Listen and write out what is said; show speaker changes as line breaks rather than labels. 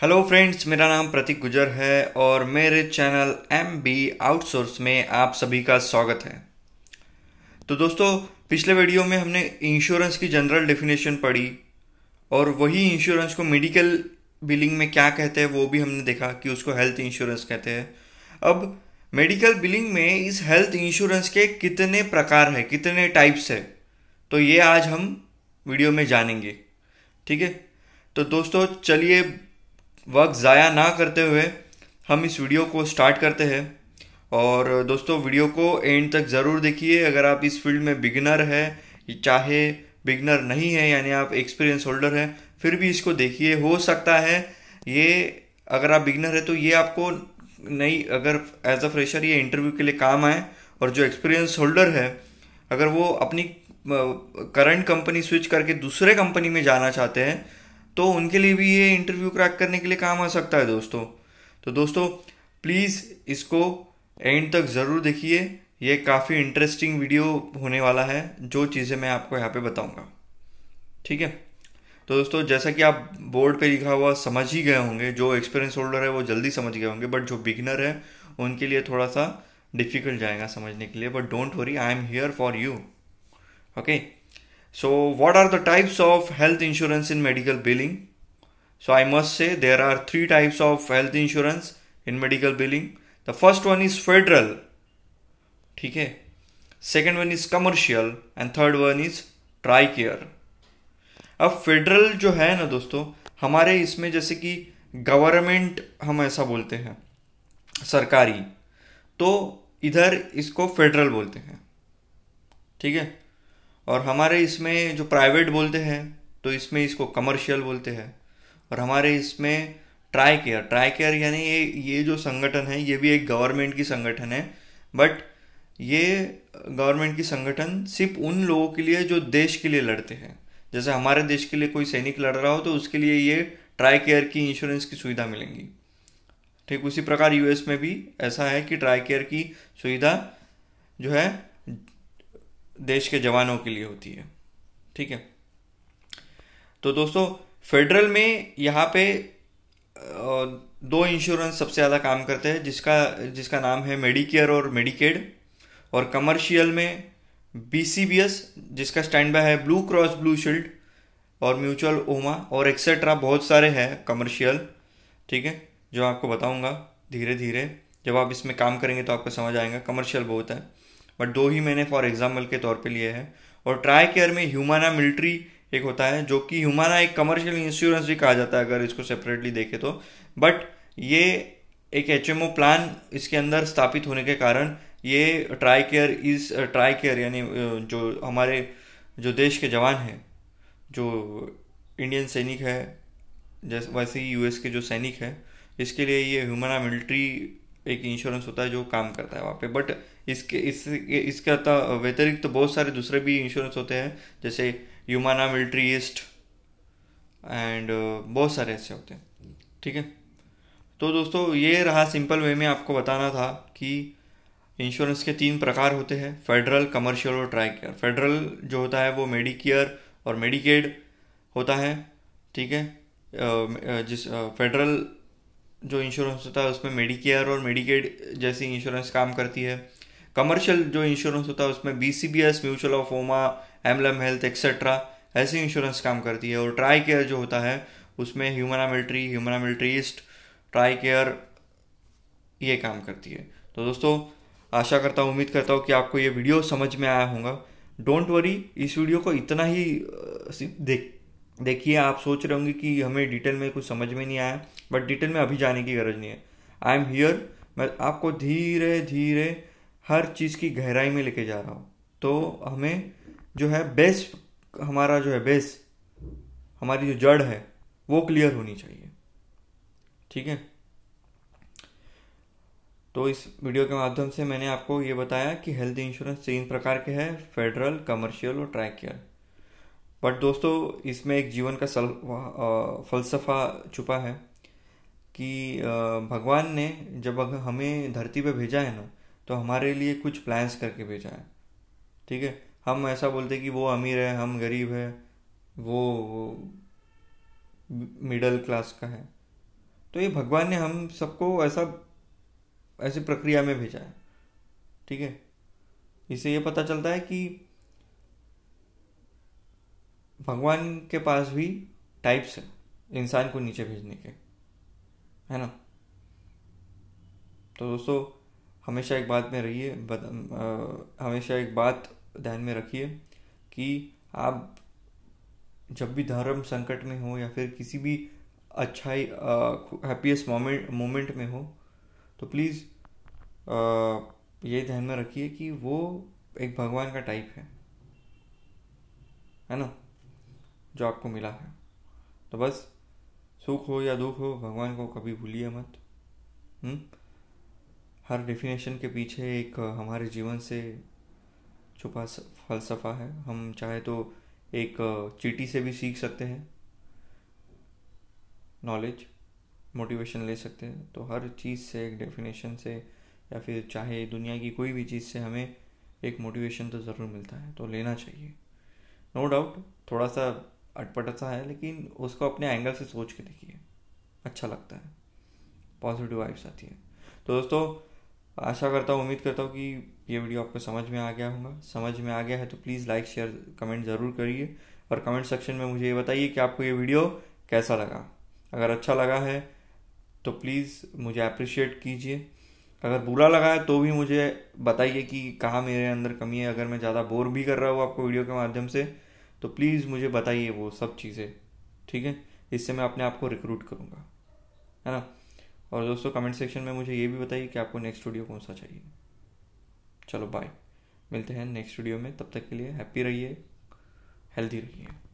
Hello friends मेरा नाम प्रतीक गुजर है और मेरे चैनल एम बी आउटसोर्स में आप सभी का स्वागत है तो दोस्तों पिछले वीडियो में हमने इंश्योरेंस की जनरल डेफिनेशन पढ़ी और वही इंश्योरेंस को मेडिकल बिलिंग में क्या कहते हैं वो भी हमने देखा कि उसको हेल्थ इंश्योरेंस कहते हैं अब मेडिकल बिलिंग में इस हेल्थ इंश्योरेंस के कितने प्रकार हैं कितने टाइप्स है तो ये आज हम वीडियो में जानेंगे ठीक है तो दोस्तों चलिए वक्त ज़ाया ना करते हुए हम इस वीडियो को स्टार्ट करते हैं और दोस्तों वीडियो को एंड तक ज़रूर देखिए अगर आप इस फील्ड में बिगनर है चाहे बिगनर नहीं है यानी आप एक्सपीरियंस होल्डर हैं फिर भी इसको देखिए हो सकता है ये अगर आप बिगनर है तो ये आपको नहीं अगर एज अ फ्रेशर ये इंटरव्यू के लिए काम आए और जो एक्सपीरियंस होल्डर है अगर वो अपनी करंट कंपनी स्विच करके दूसरे कंपनी में जाना चाहते हैं तो उनके लिए भी ये इंटरव्यू क्रैक करने के लिए काम आ सकता है दोस्तों तो दोस्तों प्लीज़ इसको एंड तक ज़रूर देखिए ये काफ़ी इंटरेस्टिंग वीडियो होने वाला है जो चीज़ें मैं आपको यहाँ पे बताऊँगा ठीक है तो दोस्तों जैसा कि आप बोर्ड पे लिखा हुआ समझ ही गए होंगे जो एक्सपीरियंस होल्डर है वो जल्दी समझ गए होंगे बट जो बिगिनर है उनके लिए थोड़ा सा डिफिकल्ट जाएगा समझने के लिए but don't worry I am here for you okay So what are the types of health insurance in medical billing? So I must say there are three types of health insurance in medical billing. The first one is federal. theek hai second one is commercial and third one is Tricare अब federal जो है ना दोस्तों हमारे इसमें जैसे कि government हम ऐसा बोलते हैं सरकारी तो इधर इसको फेडरल बोलते हैं ठीक है और हमारे इसमें जो प्राइवेट बोलते हैं तो इसमें इसको कमर्शियल बोलते हैं और हमारे इसमें ट्राई केयर ट्राई केयर यानी ये ये जो संगठन है ये भी एक गवर्नमेंट की संगठन है बट ये गवर्नमेंट की संगठन सिर्फ उन लोगों के लिए जो देश के लिए लड़ते हैं जैसे हमारे देश के लिए कोई सैनिक लड़ रहा हो तो उसके लिए ये ट्राई केयर की इंश्योरेंस की सुविधा मिलेंगी ठीक उसी प्रकार यूएस में भी ऐसा है कि ट्राई केयर की सुविधा जो है देश के जवानों के लिए होती है ठीक है तो दोस्तों फेडरल में यहाँ पे दो इंश्योरेंस सबसे ज़्यादा काम करते हैं जिसका जिसका नाम है मेडिकेयर और मेडिकेड और कमर्शियल में बी जिसका स्टैंड बाय है ब्लू क्रॉस ब्लू शील्ड और म्यूचुअल ओमा और एक्सेट्रा बहुत सारे हैं कमर्शियल ठीक है जो आपको बताऊंगा धीरे धीरे जब आप इसमें काम करेंगे तो आपको समझ आएगा कमर्शियल बहुत है बट दो ही मैंने फॉर एग्जाम्पल के तौर पर लिए हैं और ट्राई केयर में ह्यूमाना मिलिट्री एक होता है जो कि ह्यूमाना एक कमर्शियल इंश्योरेंस भी कहा जाता है अगर इसको सेपरेटली देखे तो बट ये एक एच एम ओ प्लान इसके अंदर स्थापित होने के कारण ये ट्राई केयर इस ट्राई केयर यानी जो हमारे जो देश के जवान हैं जो इंडियन सैनिक है जैसे वैसे ही यूएस के जो सैनिक है इसके लिए ये ह्यूमाना मिलिट्री एक इंश्योरेंस होता है जो काम करता है वहाँ पे बट इसके इस इसका अतः व्यतिरिक्त तो बहुत सारे दूसरे भी इंश्योरेंस होते हैं जैसे युमाना मिल्ट्री ईस्ट एंड बहुत सारे ऐसे होते हैं ठीक है तो दोस्तों ये रहा सिंपल वे में आपको बताना था कि इंश्योरेंस के तीन प्रकार होते हैं फेडरल कमर्शियल और ट्राई केयर फेडरल जो होता है वो मेडिकेयर और मेडिकेड होता है ठीक है जिस फेडरल जो इंश्योरेंस होता है उसमें मेडिकेयर और मेडिकेड जैसी इंश्योरेंस काम करती है कमर्शियल जो इंश्योरेंस होता है उसमें B C B S mutual of Omaha एमलम हेल्थ एक्सेट्रा ऐसे इंश्योरेंस काम करती है और ट्राई केयर जो होता है उसमें Humana military Humana military is Tricare ये काम करती है तो दोस्तों आशा करता हूँ उम्मीद करता हूँ कि आपको ये वीडियो समझ में आया होगा डोंट वरी इस वीडियो को इतना ही देख देखिए आप सोच रहे होंगे कि हमें डिटेल में कुछ समझ में नहीं आया बट डिटेल में अभी जाने की गरज नहीं है आई एम हियर मैं आपको धीरे धीरे हर चीज़ की गहराई में लेके जा रहा हो तो हमें जो है बेस हमारा जो है बेस हमारी जो जड़ है वो क्लियर होनी चाहिए ठीक है तो इस वीडियो के माध्यम से मैंने आपको ये बताया कि हेल्थ इंश्योरेंस तीन प्रकार के हैं फेडरल कमर्शियल और ट्रैक केयर बट दोस्तों इसमें एक जीवन का सल फलसफा छुपा है कि भगवान ने जब हमें धरती पे भेजा है ना तो हमारे लिए कुछ प्लान्स करके भेजा है ठीक है हम ऐसा बोलते कि वो अमीर है हम गरीब है वो, मिडल क्लास का है तो ये भगवान ने हम सबको ऐसा ऐसी प्रक्रिया में भेजा है ठीक है इससे ये पता चलता है कि भगवान के पास भी टाइप्स है इंसान को नीचे भेजने के है ना तो दोस्तों हमेशा एक बात में रहिए हमेशा एक बात ध्यान में रखिए कि आप जब भी धर्म संकट में हो या फिर किसी भी अच्छाई हैप्पीएस्ट मोमेंट मोमेंट में हो तो प्लीज़ ये ध्यान में रखिए कि वो एक भगवान का टाइप है है ना जो आपको मिला है तो बस सुख हो या दुख हो भगवान को कभी भूलिए मत हुँ? हम्म? हर डेफिनेशन के पीछे एक हमारे जीवन से छुपा फलसफा है हम चाहे तो एक चीटी से भी सीख सकते हैं नॉलेज मोटिवेशन ले सकते हैं तो हर चीज़ से एक डेफिनेशन से या फिर चाहे दुनिया की कोई भी चीज़ से हमें एक मोटिवेशन तो ज़रूर मिलता है तो लेना चाहिए नो डाउट थोड़ा सा अटपटा सा है लेकिन उसको अपने एंगल से सोच के देखिए अच्छा लगता है पॉजिटिव वाइब्स आती है तो दोस्तों आशा करता हूँ उम्मीद करता हूँ कि ये वीडियो आपको समझ में आ गया होगा समझ में आ गया है तो प्लीज़ लाइक शेयर कमेंट ज़रूर करिए और कमेंट सेक्शन में मुझे ये बताइए कि आपको ये वीडियो कैसा लगा अगर अच्छा लगा है तो प्लीज़ मुझे अप्रिशिएट कीजिए अगर बुरा लगा है तो भी मुझे बताइए कि कहाँ मेरे अंदर कमी है अगर मैं ज़्यादा बोर भी कर रहा हूँ आपको वीडियो के माध्यम से तो प्लीज़ मुझे बताइए वो सब चीज़ें ठीक है इससे मैं अपने आप को रिक्रूट करूँगा है ना और दोस्तों कमेंट सेक्शन में मुझे ये भी बताइए कि आपको नेक्स्ट वीडियो कौन सा चाहिए चलो बाय मिलते हैं नेक्स्ट वीडियो में तब तक के लिए हैप्पी रहिए हेल्दी रहिए